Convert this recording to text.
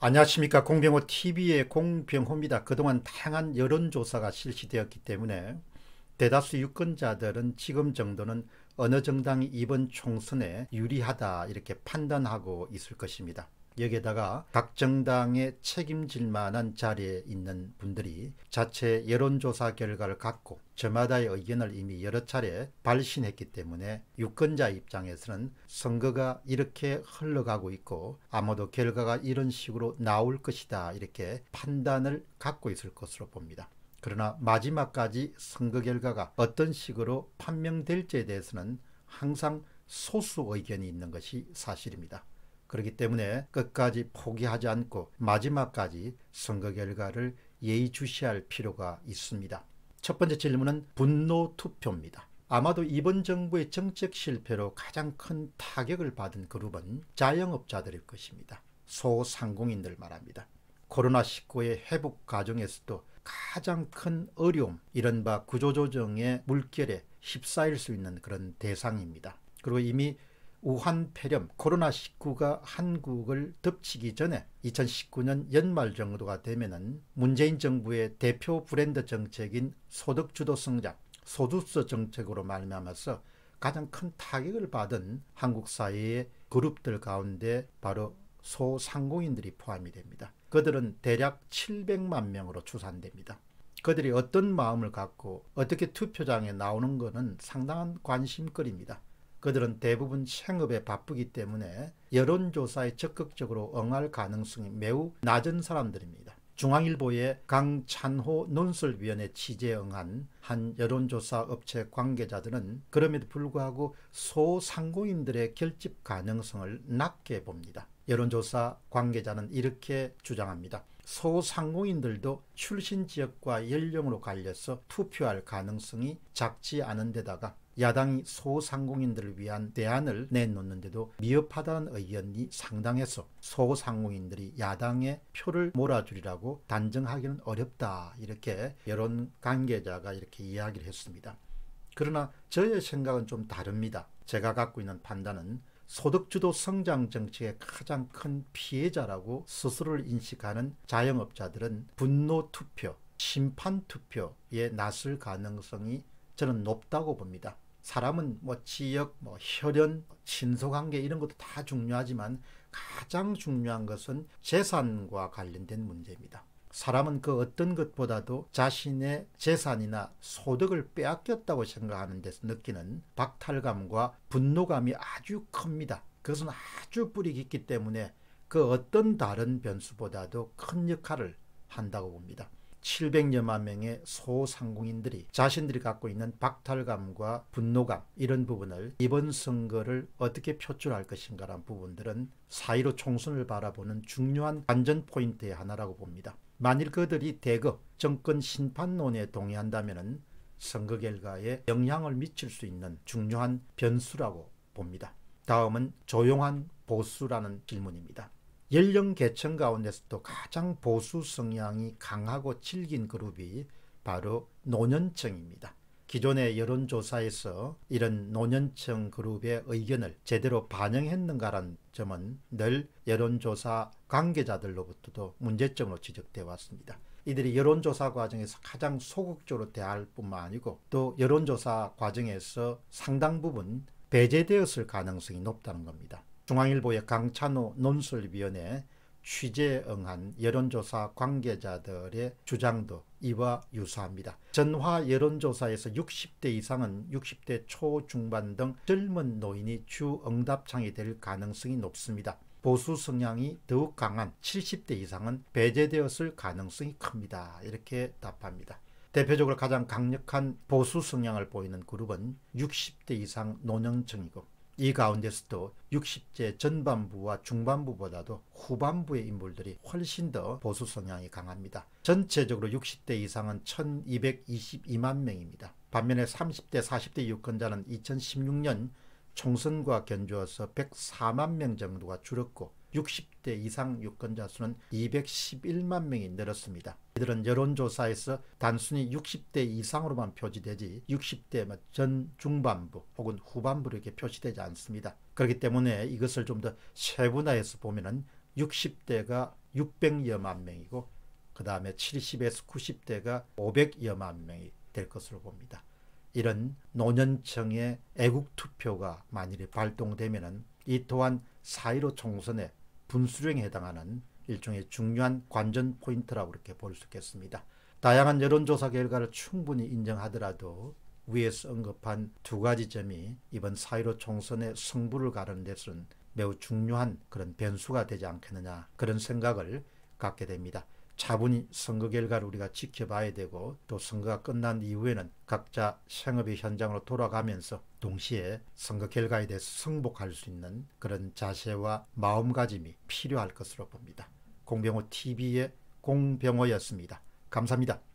안녕하십니까 공병호 TV의 공병호입니다. 그동안 다양한 여론조사가 실시되었기 때문에 대다수 유권자들은 지금 정도는 어느 정당이 이번 총선에 유리하다 이렇게 판단하고 있을 것입니다. 여기에다가 각정당의 책임질 만한 자리에 있는 분들이 자체 여론조사 결과를 갖고 저마다의 의견을 이미 여러 차례 발신했기 때문에 유권자 입장에서는 선거가 이렇게 흘러가고 있고 아무도 결과가 이런 식으로 나올 것이다 이렇게 판단을 갖고 있을 것으로 봅니다. 그러나 마지막까지 선거 결과가 어떤 식으로 판명될지에 대해서는 항상 소수 의견이 있는 것이 사실입니다. 그렇기 때문에 끝까지 포기하지 않고 마지막까지 선거 결과를 예의주시할 필요가 있습니다. 첫 번째 질문은 분노 투표입니다. 아마도 이번 정부의 정책 실패로 가장 큰 타격을 받은 그룹은 자영업자들일 것입니다. 소상공인들 말합니다. 코로나19의 회복 과정에서도 가장 큰 어려움, 이른바 구조조정의 물결에 휩싸일 수 있는 그런 대상입니다. 그리고 이미 우한 폐렴 코로나19가 한국을 덮치기 전에 2019년 연말 정도가 되면은 문재인 정부의 대표 브랜드 정책인 소득 주도 성장, 소득세 정책으로 말미암아서 가장 큰 타격을 받은 한국 사회의 그룹들 가운데 바로 소상공인들이 포함이 됩니다. 그들은 대략 700만 명으로 추산됩니다. 그들이 어떤 마음을 갖고 어떻게 투표장에 나오는 것은 상당한 관심거리입니다. 그들은 대부분 생업에 바쁘기 때문에 여론조사에 적극적으로 응할 가능성이 매우 낮은 사람들입니다. 중앙일보의 강찬호 논설위원회 취재에 응한 한 여론조사 업체 관계자들은 그럼에도 불구하고 소상공인들의 결집 가능성을 낮게 봅니다. 여론조사 관계자는 이렇게 주장합니다. 소상공인들도 출신 지역과 연령으로 갈려서 투표할 가능성이 작지 않은 데다가 야당이 소상공인들을 위한 대안을 내놓는데도 미흡하다는 의견이 상당해서 소상공인들이 야당의 표를 몰아주리라고 단정하기는 어렵다 이렇게 여론 관계자가 이렇게 이야기를 했습니다. 그러나 저의 생각은 좀 다릅니다. 제가 갖고 있는 판단은 소득주도 성장 정책의 가장 큰 피해자라고 스스로를 인식하는 자영업자들은 분노 투표, 심판 투표에 나설 가능성이 저는 높다고 봅니다. 사람은 뭐 지역, 뭐 혈연, 뭐 친소관계 이런 것도 다 중요하지만 가장 중요한 것은 재산과 관련된 문제입니다. 사람은 그 어떤 것보다도 자신의 재산이나 소득을 빼앗겼다고 생각하는 데서 느끼는 박탈감과 분노감이 아주 큽니다. 그것은 아주 뿌리 깊기 때문에 그 어떤 다른 변수보다도 큰 역할을 한다고 봅니다. 700여만 명의 소상공인들이 자신들이 갖고 있는 박탈감과 분노감 이런 부분을 이번 선거를 어떻게 표출할 것인가라는 부분들은 사이로 총선을 바라보는 중요한 안전 포인트의 하나라고 봅니다. 만일 그들이 대거 정권 심판론에 동의한다면 선거 결과에 영향을 미칠 수 있는 중요한 변수라고 봅니다. 다음은 조용한 보수라는 질문입니다. 연령 계층 가운데서도 가장 보수 성향이 강하고 질긴 그룹이 바로 노년층입니다. 기존의 여론조사에서 이런 노년층 그룹의 의견을 제대로 반영했는가라는 점은 늘 여론조사 관계자들로부터도 문제점으로 지적돼 왔습니다. 이들이 여론조사 과정에서 가장 소극적으로 대할 뿐만 아니고 또 여론조사 과정에서 상당 부분 배제되었을 가능성이 높다는 겁니다. 중앙일보의 강찬호 논술위원회 취재에 응한 여론조사 관계자들의 주장도 이와 유사합니다. 전화 여론조사에서 60대 이상은 60대 초중반 등 젊은 노인이 주 응답창이 될 가능성이 높습니다. 보수 성향이 더욱 강한 70대 이상은 배제되었을 가능성이 큽니다. 이렇게 답합니다. 대표적으로 가장 강력한 보수 성향을 보이는 그룹은 60대 이상 노년층이고 이 가운데서도 60대 전반부와 중반부보다도 후반부의 인물들이 훨씬 더 보수 성향이 강합니다. 전체적으로 60대 이상은 1222만 명입니다. 반면에 30대 40대 유권자는 2016년 총선과 견주어서 104만 명 정도가 줄었고 60대 이상 유권자 수는 211만 명이 늘었습니다. 이들은 여론조사에서 단순히 60대 이상으로만 표지되지 60대 뭐 전 중반부 혹은 후반부 이렇게 표시되지 않습니다. 그렇기 때문에 이것을 좀 더 세분화해서 보면 60대가 600여만 명이고 그 다음에 70에서 90대가 500여만 명이 될 것으로 봅니다. 이런 노년층의 애국투표가 만일에 발동되면 이 또한 4.15 총선에 분수령에 해당하는 일종의 중요한 관전 포인트라고 이렇게 볼 수 있겠습니다. 다양한 여론조사 결과를 충분히 인정하더라도 위에서 언급한 두 가지 점이 이번 사1 5 총선의 승부를 가르는 데서는 매우 중요한 그런 변수가 되지 않겠느냐 그런 생각을 갖게 됩니다. 차분히 선거 결과를 우리가 지켜봐야 되고 또 선거가 끝난 이후에는 각자 생업의 현장으로 돌아가면서 동시에 선거 결과에 대해서 승복할 수 있는 그런 자세와 마음가짐이 필요할 것으로 봅니다. 공병호 TV의 공병호였습니다. 감사합니다.